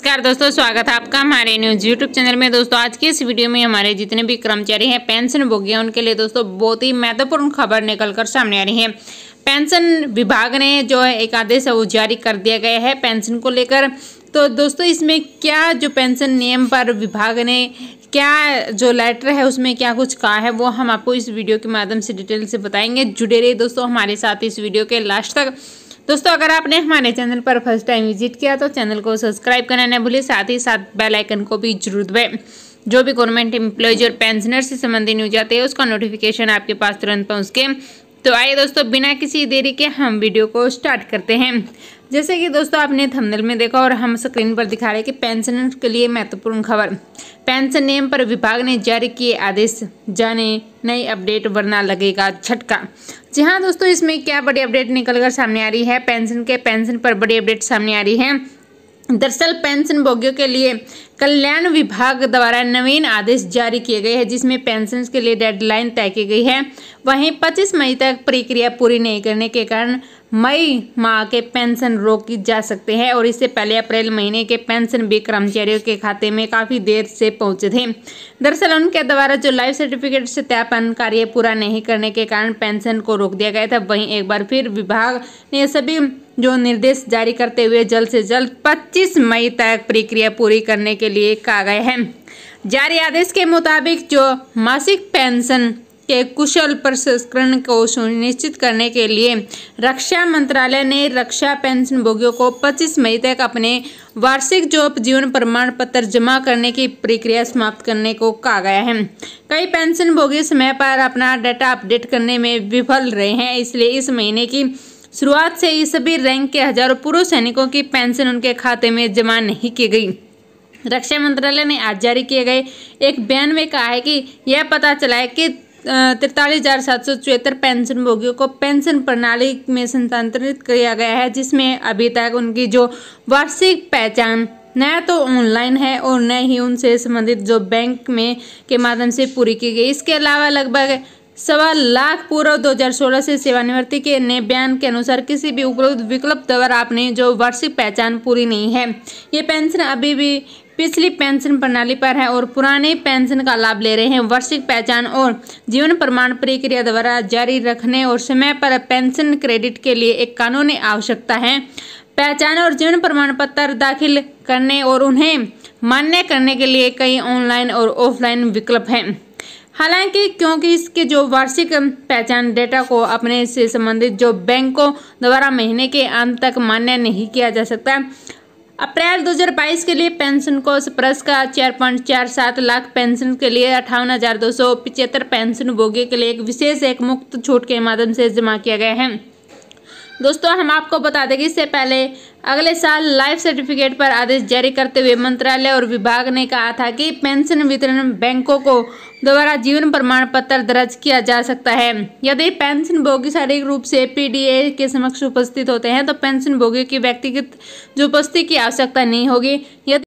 नमस्कार दोस्तों स्वागत है आपका हमारे न्यूज़ यूट्यूब चैनल में दोस्तों आज की इस वीडियो में हमारे जितने भी कर्मचारी हैं पेंशन भोगी हैं उनके लिए दोस्तों बहुत ही महत्वपूर्ण खबर निकल कर सामने आ रही है पेंशन विभाग ने जो है एक आदेश है वो जारी कर दिया गया है पेंशन को लेकर तो दोस्तों इसमें क्या जो पेंशन नियम पर विभाग ने क्या जो लेटर है उसमें क्या कुछ कहा है वो हम आपको इस वीडियो के माध्यम से डिटेल से बताएंगे जुड़े रहे दोस्तों हमारे साथ इस वीडियो के लास्ट तक दोस्तों अगर आपने हमारे चैनल पर फर्स्ट टाइम विजिट किया तो चैनल को सब्सक्राइब करना न भूलें साथ ही साथ बेल आइकन को भी जरूर दबाएं जो भी गवर्नमेंट एम्प्लॉयज और पेंशनर से संबंधित न्यूज आते हैं उसका नोटिफिकेशन आपके पास तुरंत पहुँच के तो आइए दोस्तों बिना किसी देरी के हम वीडियो को स्टार्ट करते हैं जैसे कि दोस्तों आपने थंबनेल में देखा और हम स्क्रीन पर दिखा रहे हैं कि पेंशनर्स के लिए महत्वपूर्ण खबर पेंशन नियम पर विभाग ने जारी किए आदेश जाने नई अपडेट वरना लगेगा झटका जी हाँ दोस्तों इसमें क्या बड़ी अपडेट निकलकर सामने आ रही है पेंशन के पेंशन पर बड़ी अपडेट सामने आ रही है दरअसल पेंशन भोगियों के लिए कल्याण विभाग द्वारा नवीन आदेश जारी किए गए हैं जिसमें पेंशन के लिए डेडलाइन तय की गई है वहीं 25 मई तक प्रक्रिया पूरी नहीं करने के कारण मई माह के पेंशन रोकी जा सकते हैं और इससे पहले अप्रैल महीने के पेंशन भी कर्मचारियों के खाते में काफ़ी देर से पहुंचे थे दरअसल उनके द्वारा जो लाइफ सर्टिफिकेट सत्यापन कार्य पूरा नहीं करने के कारण पेंशन को रोक दिया गया था वहीं एक बार फिर विभाग ने सभी जो निर्देश जारी करते हुए जल्द से जल्द 25 मई तक प्रक्रिया पूरी करने के लिए कहा गया है जारी आदेश के मुताबिक जो मासिक पेंशन के कुशल प्रसंस्करण को सुनिश्चित करने के लिए रक्षा मंत्रालय ने रक्षा पेंशन भोगियों को 25 मई तक अपने वार्षिक जो जीवन प्रमाण पत्र जमा करने की प्रक्रिया समाप्त करने को कहा गया है कई पेंशन भोगी समय पर अपना डाटा अपडेट करने में विफल रहे हैं इसलिए इस महीने की शुरुआत से ही सभी रैंक के हजारों पूर्व सैनिकों की पेंशन उनके खाते में जमा नहीं की गई रक्षा मंत्रालय ने आज जारी किए गए एक बयान में कहा है कि यह पता चला है कि तिरतालीस हज़ार सात सौ चौहत्तर पेंशन भोगियों को पेंशन प्रणाली में संतांतरित किया गया है जिसमें अभी तक उनकी जो वार्षिक पहचान न तो ऑनलाइन है और न ही उनसे संबंधित जो बैंक में के माध्यम से पूरी की गई इसके अलावा लगभग सवा लाख पूर्व 2016 से सेवानिवृत्ति के नए बयान के अनुसार किसी भी उपलब्ध विकल्प द्वारा आपने जो वार्षिक पहचान पूरी नहीं है ये पेंशन अभी भी पिछली पेंशन प्रणाली पर है और पुराने पेंशन का लाभ ले रहे हैं वार्षिक पहचान और जीवन प्रमाण प्रक्रिया द्वारा जारी रखने और समय पर पेंशन क्रेडिट के लिए एक कानूनी आवश्यकता है पहचान और जीवन प्रमाण पत्र दाखिल करने और उन्हें मान्य करने के लिए कई ऑनलाइन और ऑफलाइन विकल्प हैं हालांकि क्योंकि इसके जो वार्षिक पहचान डेटा को अपने से संबंधित जो बैंकों द्वारा महीने के अंत तक मान्य नहीं किया जा सकता अप्रैल 2022 के लिए पेंशन को स्प्रस का चार पॉइंट चार सात लाख पेंशन के लिए अठावन हजार दो सौ पिचहत्तर पेंशन भोगी के लिए एक विशेष एक मुक्त छूट के माध्यम से जमा किया गया है दोस्तों हम आपको बता दें कि इससे पहले अगले साल लाइफ सर्टिफिकेट पर आदेश जारी करते हुए मंत्रालय और विभाग ने कहा था कि पेंशन वितरण बैंकों को दोबारा जीवन प्रमाण पत्र दर्ज किया जा सकता है यदि पेंशन भोगी शारीरिक रूप से पीडीए के समक्ष उपस्थित होते हैं तो पेंशन भोगी की व्यक्तिगत जो उपस्थिति की आवश्यकता नहीं होगी यदि